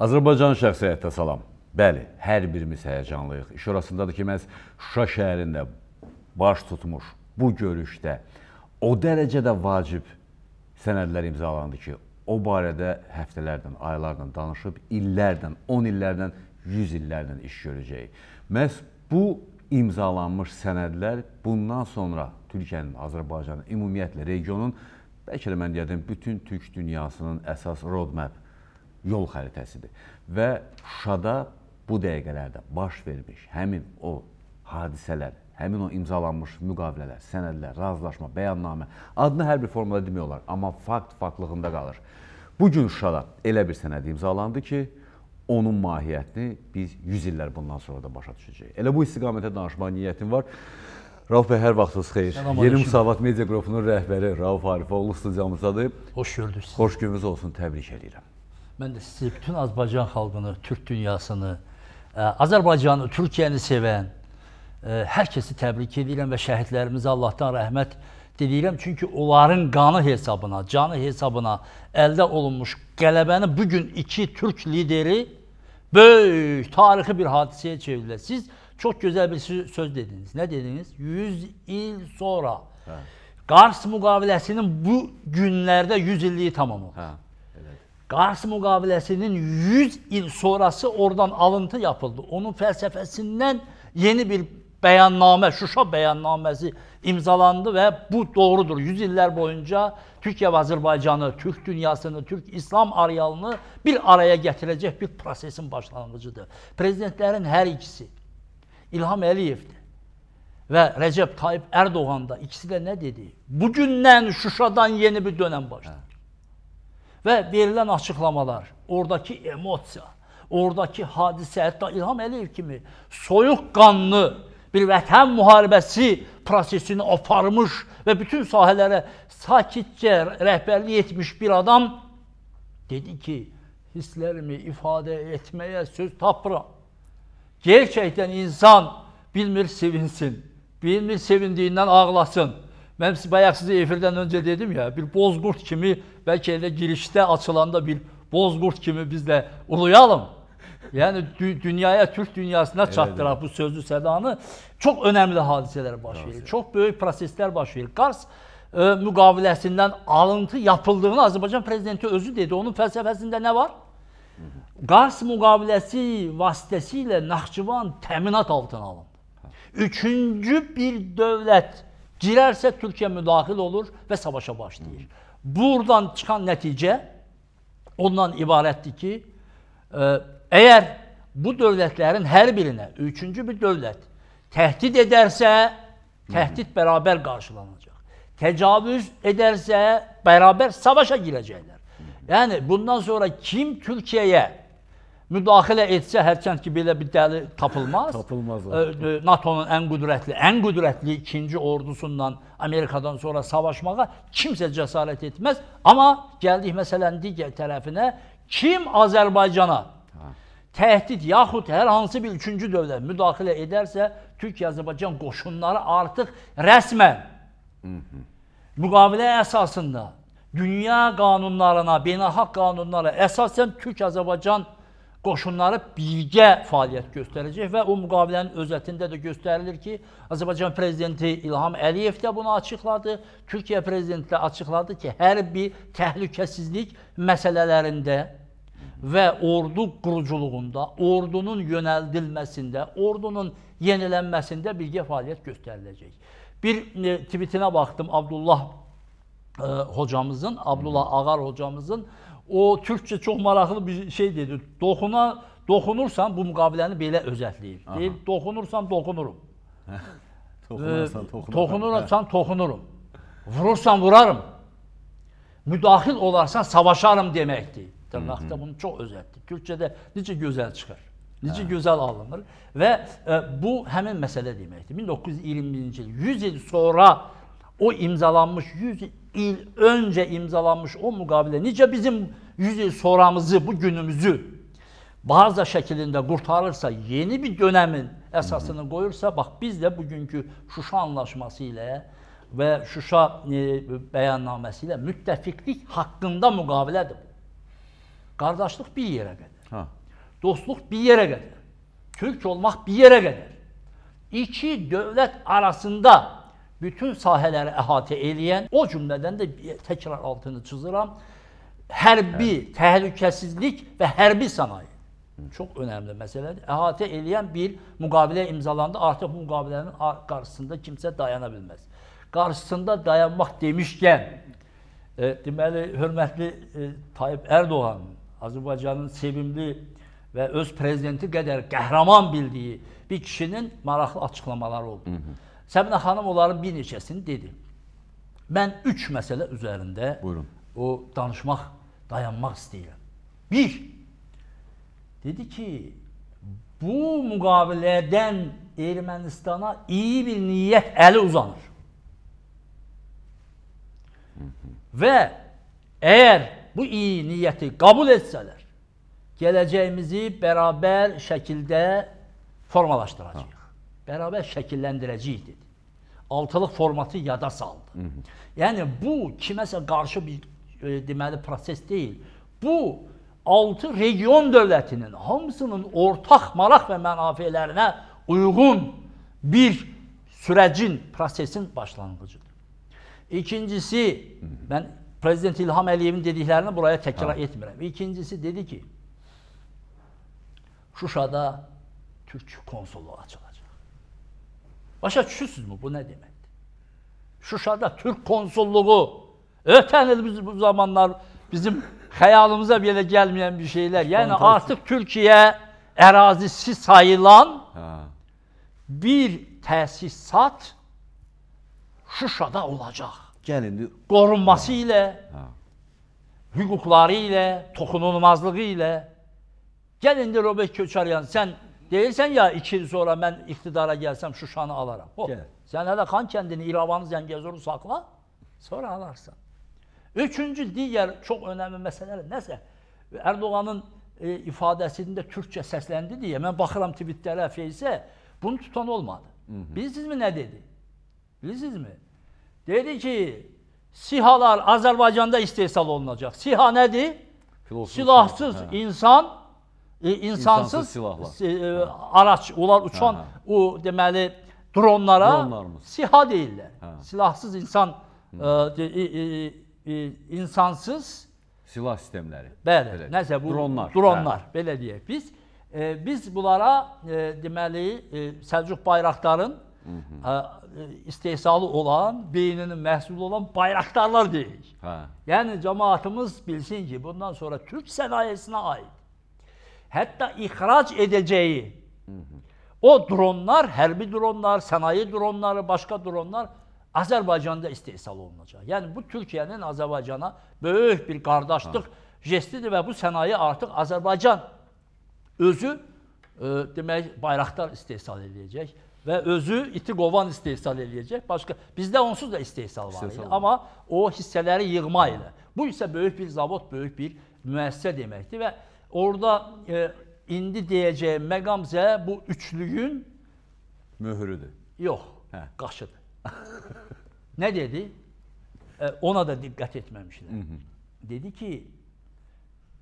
Azərbaycan şəxsiyyətə salam. Bəli, hər birimiz həyəcanlıyıq. İş orasındadır ki, məhz Şuşa şəhərində baş tutmuş bu görüşdə o dərəcədə vacib sənədlər imzalandı ki, o barədə həftələrdən, aylardan danışıb, illərdən, 10 illərdən, 100 illərdən iş görəcəyik. Məhz bu imzalanmış sənədlər bundan sonra Türkiyənin, Azərbaycanın, ümumiyyətlə regionun, bəlkə də mən deyərdim, bütün türk dünyasının əsas roadmap yol xəritəsidir. Və Şuşada bu dəqiqələrdə baş vermiş həmin o hadisələr, həmin o imzalanmış müqavilələr, sənədlər, razılaşma, bəyannamə adını hər bir formada demək olar, amma fakt faktlığında qalır. Bu gün Şuşada elə bir sənəd imzalandı ki, onun mahiyyətini biz 100 illər bundan sonra da başa düşəcəyik. Elə bu istiqamətə danışmaq niyyətim var. Rauf bəy, hər vaxtınız xeyir. Salam, Yeni Müsavat Media Qrupunun rəhbəri Rauf Arifoğlu studiyamızdadır. Hoş gördünüz. Hoş gününüz olsun, təbrik edirəm. Mən də sizi bütün Azərbaycan xalqını, Türk dünyasını, e, Azərbaycanı, Türkiyəni sevən e, hər kəsi təbrik edirəm və şəhidlərimizə Allahdan rəhmət deyirəm. Çünki onların qanı hesabına, canı hesabına əldə olunmuş qələbəni bu gün iki Türk lideri böyük tarixi bir hadisəyə çevirilər. Siz çox gözəl bir söz dediniz. Nə dediniz? 100 il sonra. Hə. Qars müqaviləsinin bu günlərdə 100 illiyi tamam olur. Hə. Qars müqaviləsinin 100 il sonrası oradan alıntı yapıldı. Onun fəlsəfəsindən yeni bir bəyannamə, Şuşa bəyannaməsi imzalandı və bu doğrudur. 100 illər boyunca Türkiyə və Azərbaycanı, Türk dünyasını, Türk İslam arealını bir araya gətirəcək bir prosesin başlanğıcıdır. Prezidentlərin hər ikisi İlham Əliyevdir və Rəcəb Tayyip Ərdoğan da ikisi də nə dedi? Bu gündən Şuşadan yeni bir dönəm başlanır. Və verilən açıqlamalar, oradakı emosiya, oradakı hadisə, hətta İlham Əliyev kimi soyuqqanlı bir vətən müharibəsi prosesini aparmış və bütün sahələrə sakitcə rəhbərlik etmiş bir adam dedi ki, hisslərimi ifadə etməyə söz tapıram. Gerçəkdən insan bilmir sevinsin, bilmir sevindiyindən ağlasın. Mən bayaq sizə efirdən öncə dedim ya, bir bozqurt kimi bəlkə elə girişdə açılanda bir bozqurt kimi biz də uluyalım. Yəni dü dünyaya, Türk dünyasına evet, çatdıraq evet. bu sözlü sədanı. Çox önəmli hadisələr baş verir. Çox böyük proseslər baş verir. Qars e, müqaviləsindən alıntı yapıldığını Azərbaycan prezidenti özü dedi. Onun fəlsəfəsində nə var? Qars müqaviləsi vasitəsilə Naxçıvan təminat altına alındı. Hə. Üçüncü bir dövlət Girərsə Türkiyə müdaxil olur və savaşa başlayır. Buradan çıxan nəticə ondan ibarətdir ki, e, əgər bu dövlətlərin hər birinə üçüncü bir dövlət təhdid edərsə, təhdid bərabər qarşılanacaq. Təcavüz edərsə, bərabər savaşa girəcəklər. Yəni bundan sonra kim Türkiyəyə müdaxilə etsə, hərçənd ki, belə bir dəli tapılmaz. tapılmaz. NATO-nun ən qüdrətli, ən qüdrətli ikinci ordusundan Amerikadan sonra savaşmağa kimsə cəsarət etməz. Amma gəldik məsələnin digər tərəfinə, kim Azərbaycana təhdid yaxud hər hansı bir üçüncü dövlət müdaxilə edərsə, Türkiyə-Azərbaycan qoşunları artıq rəsmən mhm. müqavilə əsasında dünya qanunlarına, beynəlxalq qanunlara əsasən Türk-Azərbaycan qoşunları qoşunları birgə fəaliyyət göstərəcək və o müqavilənin özətində də göstərilir ki, Azərbaycan prezidenti İlham Əliyev də bunu açıqladı, Türkiyə prezidenti də açıqladı ki, hərbi təhlükəsizlik məsələlərində və ordu quruculuğunda, ordunun yönəldilməsində, ordunun yenilənməsində birgə fəaliyyət göstəriləcək. Bir e, tweetinə baxdım Abdullah e, hocamızın, Abdullah Ağar hocamızın e, o türkçə çox maraqlı bir şey dedi. Dokuna doxunursan bu müqaviləni belə özətləyir. Deyir, doxunursan dokunurum. Hə. toxunursan toxunurum. Toxunursan hə. toxunurum. Vurursan vurarım. Müdaxil olarsan savaşarım deməkdir. Dırnaqda bunu çox özəldir. Türkçədə necə gözəl çıxır. Necə hə. gözəl alınır və e, bu həmin məsələ deməkdir. 1920-ci il 100 il sonra o imzalanmış 100 il önce imzalanmış o mukavele nice bizim yüzyıl sonramızı, bu günümüzü bazı şəkilində qurtarırsa, yeni bir dönəmin əsasını qoyursa, bax biz də bugünkü Şuşa anlaşması ilə və Şuşa e, bəyannaməsi ilə müttəfiqlik haqqında müqavilədir bu. Qardaşlıq bir yerə qədər. Ha. Dostluq bir yerə qədər. Türk olmaq bir yerə qədər. İki dövlət arasında bütün sahələri əhatə eləyən, o cümlədən də təkrar altını çizirəm, hərbi Hə. təhlükəsizlik və hərbi sənaye. Çox önəmli məsələdir. Əhatə eləyən bir müqavilə imzalandı. Artıq bu müqavilənin ar- qarşısında kimsə dayana bilməz. Qarşısında dayanmaq demişkən, e, deməli, hörmətli e, Tayyip Ərdoğan, Azərbaycanın sevimli və öz prezidenti qədər qəhrəman bildiyi bir kişinin maraqlı açıqlamaları oldu. Hı -hı. Səminə xanım onların bir neçəsini dedi. Mən üç məsələ üzərində Buyurun. o danışmaq, dayanmaq istəyirəm. Bir, dedi ki, bu müqavilədən Ermənistana iyi bir niyyət əli uzanır. Hı -hı. Və əgər bu iyi niyyəti qəbul etsələr, gələcəyimizi bərabər şəkildə formalaşdıracaq bərabər şəkilləndirəcəyik dedi. Altılıq formatı yada saldı. Hı -hı. Yəni bu kiməsə qarşı bir e, deməli proses deyil. Bu 6 region dövlətinin hamısının ortaq maraq və mənafelərinə uyğun bir sürecin, prosesin başlanğıcıdır. İkincisi, Hı -hı. ben Prezident İlham Əliyevin dediklerini buraya tekrar ha. etmirəm. İkincisi dedi ki, Şuşada Türk konsulu açılır. Başa düşürsünüzmü bu nə deməkdir? Şuşada Türk konsulluğu ötən il biz bu zamanlar bizim xəyalımıza belə gəlməyən bir şeylər. Yəni Fantastik. artıq Türkiyə ərazisi sayılan hə. bir təsisat Şuşada olacaq. Gəlin qorunması hə. ilə hə. hüquqları ilə, toxunulmazlığı ilə Gəl indi Robert Köçəryan, sən Deyirsən ya iki il sonra mən iqtidara gəlsəm Şuşanı alaram. Oh, Gəl. Sən hələ xan kəndini, İrəvanı, Zəngəzuru saxla, sonra alarsan. Üçüncü digər çox önəmli məsələ nəsə Ərdoğanın e, ifadəsində türkçə səsləndi deyə mən baxıram tweetlərə, Feysə, bunu tutan olmadı. Hı -hı. Bilirsinizmi nə dedi? Bilirsinizmi? Dedi ki, SİHA'lar Azərbaycanda istehsal olunacaq. SİHA nədir? Filosuz Silahsız hə. insan e, insansız, insansız silahlar. E, e araç, onlar uçan hə, hə. o deməli dronlara siha deyirlər. Hə. Silahsız insan e, e, e, e, insansız silah sistemləri. Bəli, Beləcək. nəsə bu dronlar, dronlar hə. belə deyək biz. E, biz bunlara e, deməli e, Səlcuq bayraqların Hı -hı. E, istehsalı olan, beyninin məhsulu olan bayraqdarlar deyirik. Hə. Yəni cəmaatımız bilsin ki, bundan sonra Türk sənayesinə aid hətta ixrac edəcəyi Hı -hı. o dronlar, hərbi dronlar, sənaye dronları, başqa dronlar Azərbaycanda istehsal olunacaq. Yəni bu Türkiyənin Azərbaycana böyük bir qardaşlıq ha. Hə. jestidir və bu sənaye artıq Azərbaycan özü e, demək bayraqlar istehsal edəcək və özü iti qovan istehsal edəcək. Başqa bizdə onsuz da istehsal var idi, amma o hissələri yığma ilə. Bu isə böyük bir zavod, böyük bir müəssisə deməkdir və Orada e, indi deyəcəyim məqamzə bu üçlüyün möhürüdür. Yox, Hə. qaşıdır. Nə dedi? E, ona da diqqət etməmişlər. Hı -hı. Dedi ki,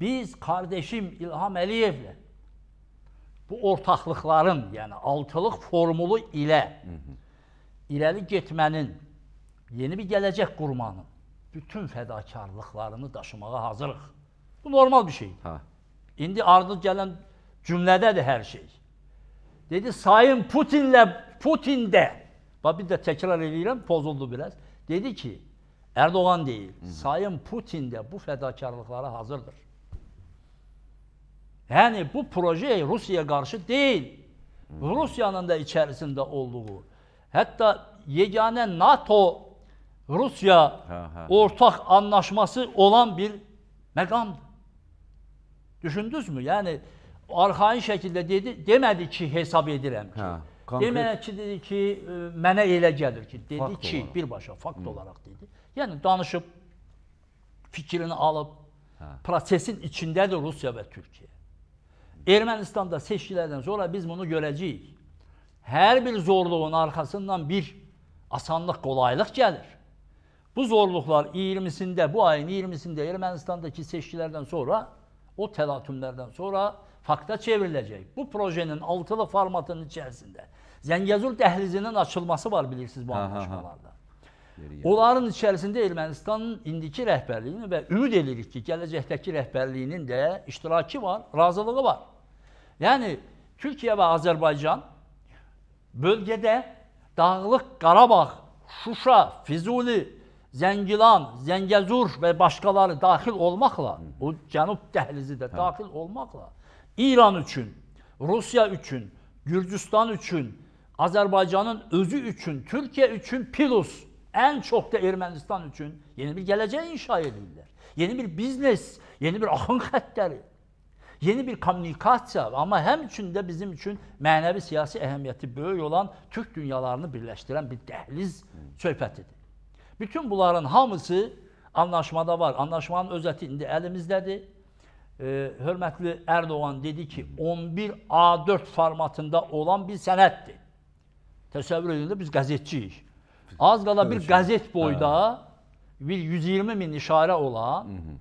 biz kardeşim İlham Əliyevlə bu ortaqlıqların, yəni altılıq formulu ilə Hı -hı. irəli getmənin, yeni bir gələcək qurmanın bütün fədakarlıqlarını daşımağa hazırıq. Bu normal bir şeydir. Hə. İndi ardıq gələn cümlədədir hər şey. Dedi, Sayın Putinlə Putində, bax bir də təkrar edirəm, pozuldu biraz. Dedi ki, Erdoğan deyil, Hı -hı. Sayın Putin də bu fədakarlıqlara hazırdır. Yəni, bu proje Rusiyaya qarşı deyil. Rusiyanın da içərisində olduğu, hətta yeganə NATO-Rusiya hə, hə. ortaq anlaşması olan bir məqamdır. Düşündünüzmü? Yəni arxain şəkildə dedi, demədi ki, hesab edirəm ki. Hə, konkret... Demədi ki, dedi ki, e, mənə elə gəlir ki, dedi fakt ki, olaraq. birbaşa fakt Hı. olaraq dedi. Yəni danışıb fikrini alıb hə. prosesin içindədir Rusiya və Türkiyə. Ermənistanda seçkilərdən sonra biz bunu görəcəyik. Hər bir zorluğun arxasından bir asanlıq, qolaylıq gəlir. Bu zorluqlar 20-sində, bu ayın 20-sində Ermənistandakı seçkilərdən sonra o təlatümlərdən sonra fakta çevriləcək. Bu projenin altılı formatının içərisində Zəngəzur dəhlizinin açılması var bilirsiniz bu anlaşmalarda. Onların içərisində Ermənistanın indiki rəhbərliyinin və ümid edirik ki, gələcəkdəki rəhbərliyinin də iştirakı var, razılığı var. Yəni Türkiyə və Azərbaycan bölgədə Dağlıq Qarabağ, Şuşa, Füzuli, Zəngilan, Zəngəzur və başqaları daxil olmaqla, o cənub dəhlizi də hə. daxil olmaqla İran üçün, Rusiya üçün, Gürcüstan üçün, Azərbaycanın özü üçün, Türkiyə üçün plus ən çox da Ermənistan üçün yeni bir gələcək inşa edirlər. Yeni bir biznes, yeni bir axın xəttləri, yeni bir kommunikasiya, amma həmçinin də bizim üçün mənəvi siyasi əhəmiyyəti böyük olan Türk dünyalarını birləşdirən bir dəhliz söhbətidir. Bütün bunların hamısı anlaşmada var. Anlaşmanın özəti indi əlimizdədir. E, hörmətli Erdoğan dedi ki, 11 A4 formatında olan bir sənəddir. Təsəvvür edin də biz qəzetçiyik. Az qala bir qəzet boyda hə. bir 120 min işarə olan, Hı -hı.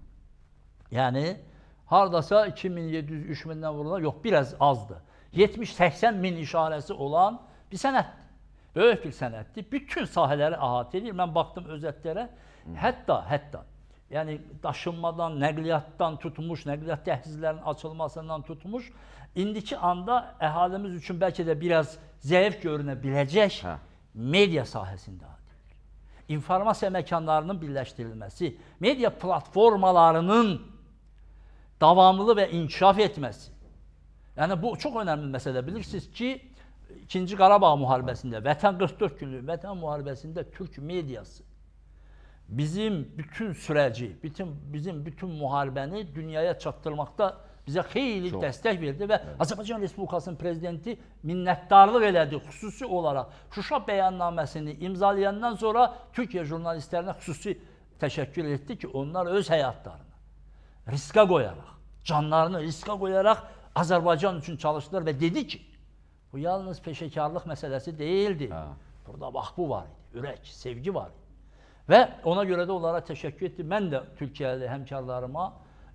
yəni hardasa 2700-3000-dən vurulan, yox, biraz azdır. 70-80 min işarəsi olan bir sənəddir. Böyük bir sənətdir. Bütün sahələri əhatə edir. Mən baxdım özətlərə. Hətta, hətta yəni daşınmadan, nəqliyyatdan tutmuş, nəqliyyat dəhlizlərinin açılmasından tutmuş, indiki anda əhalimiz üçün bəlkə də biraz zəif görünə biləcək hə. media sahəsində informasiya məkanlarının birləşdirilməsi, media platformalarının davamlı və inkişaf etməsi. Yəni bu çox önəmli məsələ. Bilirsiniz ki, İkinci Qarabağ müharibəsində, Vətən 44 günlük Vətən müharibəsində türk mediası bizim bütün sürəci, bütün bizim bütün müharibəni dünyaya çatdırmaqda bizə xeyli Çox. dəstək verdi və evet. Azərbaycan Respublikasının prezidenti minnətdarlıq elədi xüsusi olaraq. Şuşa bəyannaməsini imzalayandan sonra Türkiyə jurnalistlərinə xüsusi təşəkkür etdi ki, onlar öz həyatlarını riskə qoyaraq, canlarını riskə qoyaraq Azərbaycan üçün çalışdılar və dedi ki, Bu yalnız peşəkarlıq məsələsi deyildi. Hə. Burada bax bu var idi. Ürək, sevgi var idi. Və ona görə də onlara təşəkkür etdim. Mən də Türkiyəli həmkarlarıma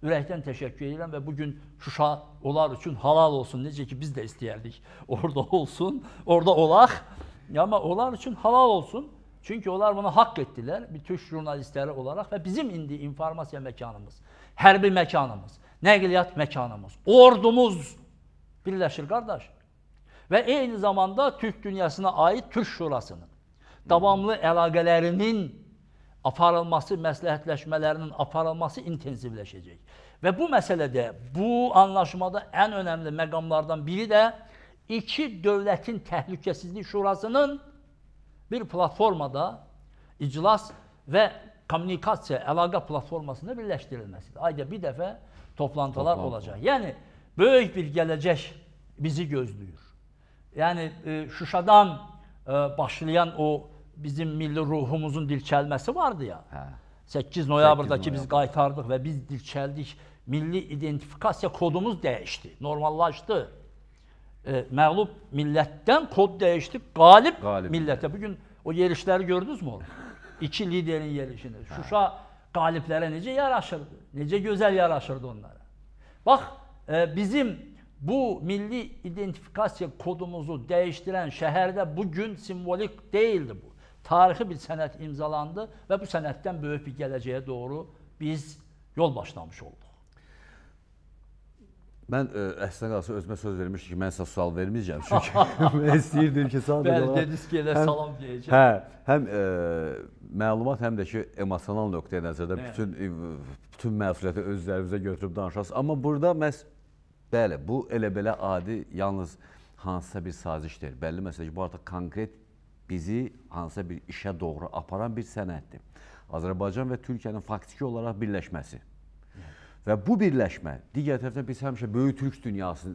ürəkdən təşəkkür edirəm və bu gün Şuşa onlar üçün halal olsun. Necə ki biz də istəyərdik orada olsun, orada olaq. Amma onlar üçün halal olsun. Çünki onlar bunu haqq etdilər. Bir türk jurnalistləri olaraq və bizim indi informasiya məkanımız, hərbi məkanımız, nəqliyyat məkanımız, ordumuz birləşir qardaş və eyni zamanda Türk dünyasına aid Türk Şurasının davamlı əlaqələrinin aparılması, məsləhətləşmələrinin aparılması intensivləşəcək. Və bu məsələdə, bu anlaşmada ən önəmli məqamlardan biri də iki dövlətin təhlükəsizlik şurasının bir platformada iclas və kommunikasiya, əlaqə platformasında birləşdirilməsidir. Ayda bir dəfə toplantılar Toplantı. olacaq. Yəni, böyük bir gələcək bizi gözləyir yəni e, Şuşadan e, başlayan o bizim milli ruhumuzun dilçəlməsi vardı ya. Hə. 8 noyabrdakı biz qaytardıq və biz dilçəldik. Milli identifikasiya kodumuz dəyişdi, normallaşdı. E, məğlub millətdən kod dəyişdi, qalib, qalib millətə. Millət. Bu gün o yerişləri gördünüzmü onu? İki liderin yerişini. Hə. Şuşa qaliblərə necə yaraşırdı? Necə gözəl yaraşırdı onlara? Bax, e, bizim bu milli identifikasiya kodumuzu dəyişdirən şəhərdə bugün simvolik deyildi bu. Tarixi bir sənət imzalandı və bu sənətdən böyük bir gələcəyə doğru biz yol başlamış olduq. Mən ə, e, əhsinə qalsa özümə söz vermişdim ki, mən sizə sual verməyəcəm. Çünki mən istəyirdim ki, sadəcə Bəli, dediniz ki, elə salam deyəcəm. Hə, həm ə, e, məlumat, həm də ki, emosional nöqteyə nəzərdə bütün bütün məsuliyyəti öz üzərinizə götürüb danışasınız. Amma burada məhz Bəli, bu elə-belə adi yalnız hansısa bir sazişdir. Bəlli məsələ ki, bu artıq konkret bizi hansısa bir işə doğru aparan bir sənətdir. Azərbaycan və Türkiyənin faktiki olaraq birləşməsi. Və bu birləşmə, digər tərəfdən biz həmişə böyük türk dünyasını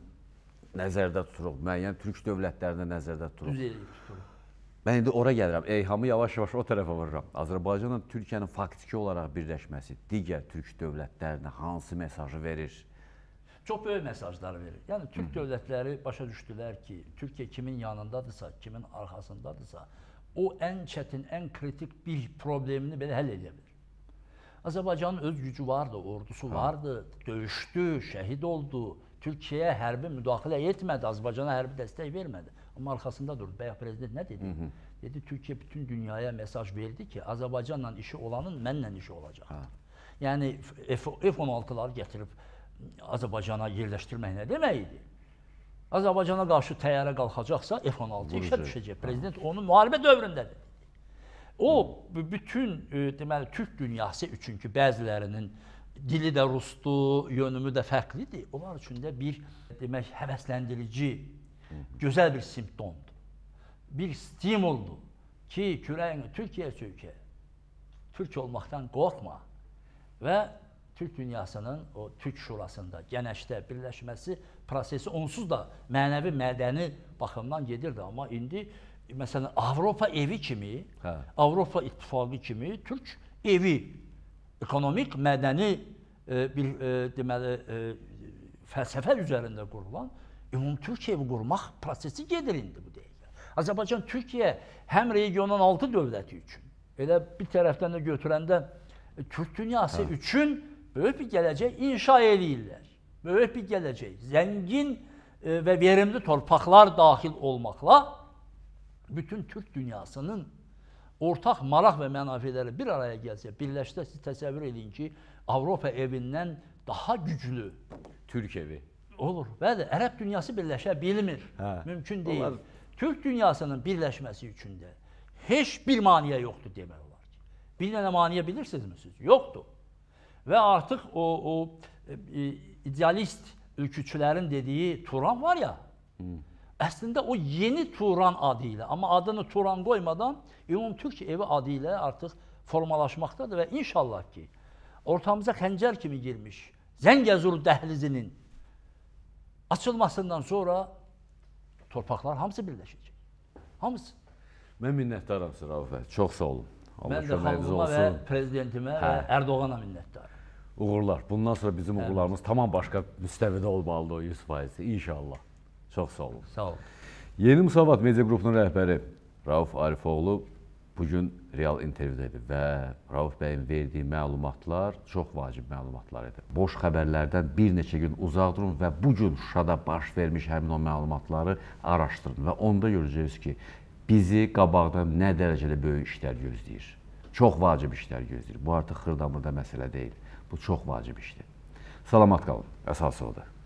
nəzərdə tuturuq, müəyyən türk dövlətlərini nəzərdə tuturuq. Mən indi ora gəlirəm, eyhamı yavaş-yavaş o tərəfə vururam. Azərbaycanla Türkiyənin faktiki olaraq birləşməsi digər türk dövlətlərinə hansı mesajı verir? çox böyük mesajlar verir. Yəni Türk dövlətləri başa düşdülər ki, Türkiyə kimin yanındadırsa, kimin arxasındadırsa, o ən çətin, ən kritik bir problemini belə həll edə bilər. Azərbaycanın öz gücü vardı, ordusu hə. vardı, döyüşdü, şəhid oldu. Türkiyəyə hərbi müdaxilə etmədi, Azərbaycana hərbi dəstək vermədi. Amma arxasında durdu. Bayaq prezident nə dedi? Hı -hı. Dedi Türkiyə bütün dünyaya mesaj verdi ki, Azərbaycanla işi olanın mənlə işi olacaqdır. Hə. Yəni F-16-ları gətirib Azərbaycana yerləşdirmək nə demək idi? Azərbaycana qarşı təyyarə qalxacaqsa F-16 işə düşəcək. Prezident onu müharibə dövründədir. O bütün e, deməli Türk dünyası üçün ki, bəzilərinin dili də rusdur, yönümü də fərqlidir. Onlar üçün də bir demək həvəsləndirici, gözəl bir simptomdur. Bir stimuldur ki, kürəyin Türkiyə Türkiyə. Türk olmaqdan qorxma və Türk dünyasının o Türk şurasında, gənəşdə birləşməsi prosesi onsuz da mənəvi, mədəni baxımdan gedirdi, amma indi məsələn Avropa evi kimi, hə. Avropa ittifaqı kimi Türk evi ekonomik, mədəni e, bir e, deməli e, fəlsəfə üzərində qurulan ümumtürk evi qurmaq prosesi gedir indi bu deyilən. Azərbaycan Türkiyə həm regionun altı dövləti üçün, elə bir tərəfdən də götürəndə e, Türk dünyası hə. üçün böyük bir gələcək inşa eləyirlər. Böyük bir gələcək, zəngin e, və verimli torpaqlar daxil olmaqla bütün Türk dünyasının ortaq maraq və mənafeləri bir araya gəlsə, birləşsə, siz təsəvvür edin ki, Avropa evindən daha güclü Türk evi olur. Bəli, ərəb dünyası birləşə bilmir. Hə, Mümkün deyil. Onlar... Türk dünyasının birləşməsi üçün də heç bir maneə yoxdur demək olar ki. Bir dənə maneə bilirsinizmi siz? Yoxdur. Və artıq o, o e, idealist ülküçülərin dediyi Turan var ya, hmm. əslində o yeni Turan adı ilə, amma adını Turan qoymadan Ümumtürk evi adı ilə artıq formalaşmaqdadır və inşallah ki, ortamıza xəncər kimi girmiş Zəngəzur dəhlizinin açılmasından sonra torpaqlar hamısı birləşəcək. Hamısı. Mən minnətdaram Sıraf bəy. Çox sağ olun. Allah köməyiniz olsun. Mən də xalqıma və prezidentimə hə. və Erdoğana minnətdaram uğurlar. Bundan sonra bizim evet. uğurlarımız tamam başqa müstəvidə olmalıdır o 100%. İnşallah. Çox sağ olun. Sağ olun. Yeni Musavat Media Qrupunun rəhbəri Rauf Arifoğlu bugün real intervyudədir və Rauf bəyin verdiyi məlumatlar çox vacib məlumatlar idi. Boş xəbərlərdən bir neçə gün uzaq durun və bu gün Şuşada baş vermiş həmin o məlumatları araşdırın və onda görəcəksiniz ki, bizi qabaqda nə dərəcəli böyük işlər gözləyir. Çox vacib işlər gözləyir. Bu artıq xırdamırda məsələ deyil. Bu çox vacib işdir. Salamat qalın. Əsası odur.